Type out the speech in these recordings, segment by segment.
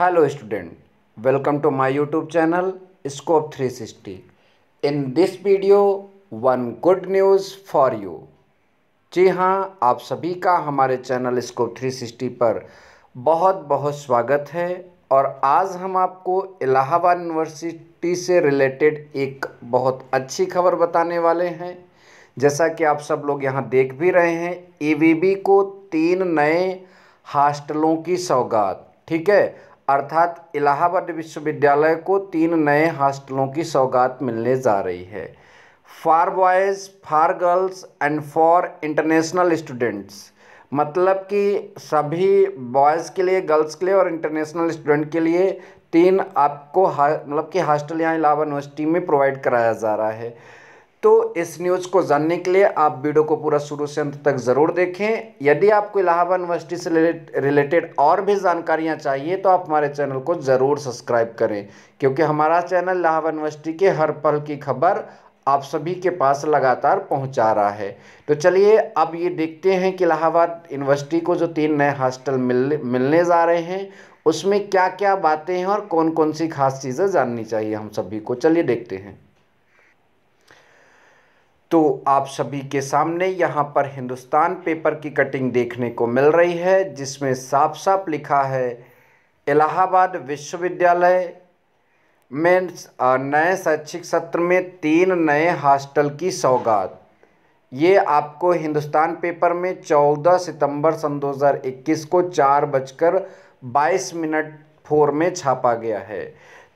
Hello student welcome to my YouTube channel scope 360. In this video one good news for you जी हाँ आप सभी का हमारे चैनल स्कोप 360 पर बहुत बहुत स्वागत है और आज हम आपको इलाहाबाद यूनिवर्सिटी से रिलेटेड एक बहुत अच्छी खबर बताने वाले हैं जैसा कि आप सब लोग यहाँ देख भी रहे हैं ए को तीन नए हॉस्टलों की सौगात ठीक है अर्थात इलाहाबाद विश्वविद्यालय को तीन नए हॉस्टलों की सौगात मिलने जा रही है for boys for girls and for international students मतलब कि सभी बॉयज़ के लिए गर्ल्स के लिए और इंटरनेशनल स्टूडेंट के लिए तीन आपको मतलब कि हॉस्टल यहाँ इलाहाबाद यूनिवर्सिटी में प्रोवाइड कराया जा रहा है तो इस न्यूज़ को जानने के लिए आप वीडियो को पूरा शुरू से अंत तक ज़रूर देखें यदि आपको इलाहाबाद यूनिवर्सिटी से रिलेटेड और भी जानकारियाँ चाहिए तो आप हमारे चैनल को ज़रूर सब्सक्राइब करें क्योंकि हमारा चैनल इलाहाबाद यूनिवर्सिटी के हर पल की खबर आप सभी के पास लगातार पहुंचा रहा है तो चलिए अब ये देखते हैं कि इलाहाबाद यूनिवर्सिटी को जो तीन नए हॉस्टल मिल मिलने जा रहे हैं उसमें क्या क्या बातें हैं और कौन कौन सी खास चीज़ें जाननी चाहिए हम सभी को चलिए देखते हैं तो आप सभी के सामने यहाँ पर हिंदुस्तान पेपर की कटिंग देखने को मिल रही है जिसमें साफ साफ लिखा है इलाहाबाद विश्वविद्यालय में नए शैक्षिक सत्र में तीन नए हॉस्टल की सौगात ये आपको हिंदुस्तान पेपर में 14 सितंबर सन 2021 को चार बजकर बाईस मिनट फोर में छापा गया है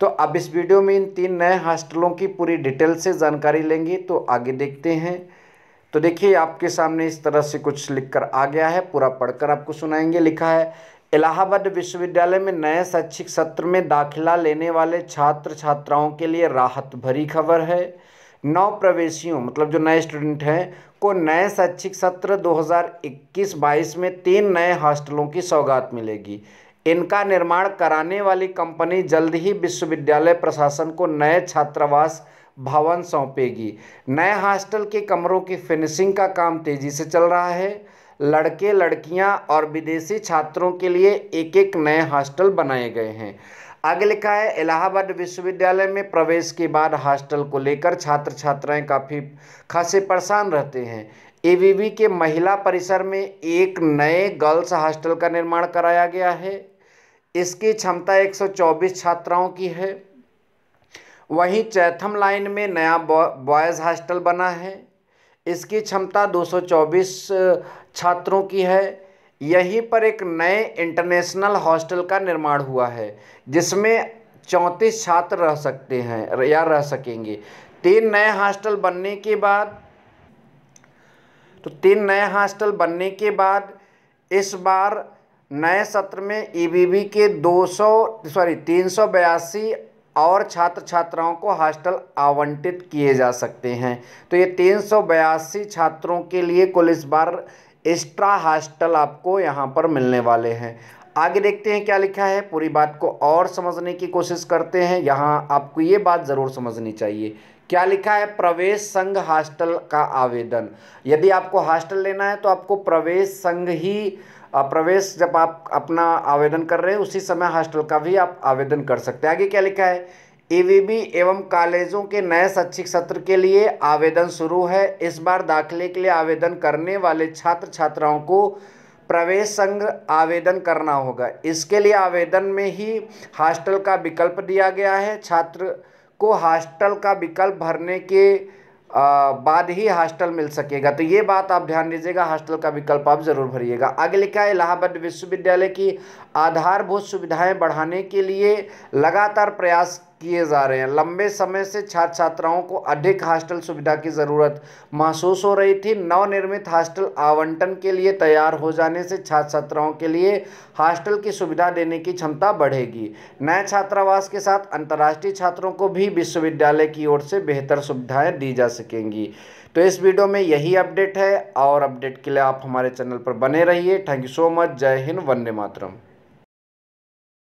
तो अब इस वीडियो में इन तीन नए हॉस्टलों की पूरी डिटेल से जानकारी लेंगे तो आगे देखते हैं तो देखिए आपके सामने इस तरह से कुछ लिखकर आ गया है पूरा पढ़कर आपको सुनाएंगे लिखा है इलाहाबाद विश्वविद्यालय में नए शैक्षिक सत्र में दाखिला लेने वाले छात्र छात्राओं के लिए राहत भरी खबर है नौ प्रवेशियों मतलब जो नए स्टूडेंट हैं को नए शैक्षिक सत्र 2021-22 में तीन नए हॉस्टलों की सौगात मिलेगी इनका निर्माण कराने वाली कंपनी जल्द ही विश्वविद्यालय प्रशासन को नए छात्रावास भवन सौंपेगी नए हॉस्टल के कमरों की फिनिशिंग का काम तेजी से चल रहा है लड़के लड़कियां और विदेशी छात्रों के लिए एक एक नए हॉस्टल बनाए गए हैं आगे लिखा है इलाहाबाद विश्वविद्यालय में प्रवेश के बाद हॉस्टल को लेकर छात्र छात्राएं काफ़ी खासे परेशान रहते हैं एवीवी के महिला परिसर में एक नए गर्ल्स हॉस्टल का निर्माण कराया गया है इसकी क्षमता 124 छात्राओं की है वहीं चैथम लाइन में नया बॉयज़ हॉस्टल बना है इसकी क्षमता 224 छात्रों की है यहीं पर एक नए इंटरनेशनल हॉस्टल का निर्माण हुआ है जिसमें चौंतीस छात्र रह सकते हैं या रह सकेंगे तीन नए हॉस्टल बनने के बाद तो तीन नए हॉस्टल बनने के बाद इस बार नए सत्र में ईबीबी e के 200 सॉरी तीन और छात्र छात्राओं को हॉस्टल आवंटित किए जा सकते हैं तो ये तीन छात्रों के लिए कुल इस बार एक्स्ट्रा हॉस्टल आपको यहाँ पर मिलने वाले हैं आगे देखते हैं क्या लिखा है पूरी बात को और समझने की कोशिश करते हैं यहाँ आपको ये बात ज़रूर समझनी चाहिए क्या लिखा है प्रवेश संघ हॉस्टल का आवेदन यदि आपको हॉस्टल लेना है तो आपको प्रवेश संघ ही प्रवेश जब आप अपना आवेदन कर रहे हैं उसी समय हॉस्टल का भी आप आवेदन कर सकते हैं आगे क्या लिखा है ईवीबी e एवं कॉलेजों के नए शैक्षिक सत्र के लिए आवेदन शुरू है इस बार दाखिले के लिए आवेदन करने वाले छात्र छात्राओं को प्रवेश संघ आवेदन करना होगा इसके लिए आवेदन में ही हॉस्टल का विकल्प दिया गया है छात्र को हॉस्टल का विकल्प भरने के बाद ही हॉस्टल मिल सकेगा तो ये बात आप ध्यान दीजिएगा हॉस्टल का विकल्प आप ज़रूर भरिएगा आगे लिखा है इलाहाबाद विश्वविद्यालय की आधारभूत सुविधाएं बढ़ाने के लिए लगातार प्रयास किए जा रहे हैं लंबे समय से छात्र छात्राओं को अधिक हॉस्टल सुविधा की ज़रूरत महसूस हो रही थी नवनिर्मित हॉस्टल आवंटन के लिए तैयार हो जाने से छात्र छात्राओं के लिए हॉस्टल की सुविधा देने की क्षमता बढ़ेगी नए छात्रावास के साथ अंतर्राष्ट्रीय छात्रों को भी विश्वविद्यालय की ओर से बेहतर सुविधाएँ दी जा सकेंगी तो इस वीडियो में यही अपडेट है और अपडेट के लिए आप हमारे चैनल पर बने रहिए थैंक यू सो मच जय हिंद वंदे मातरम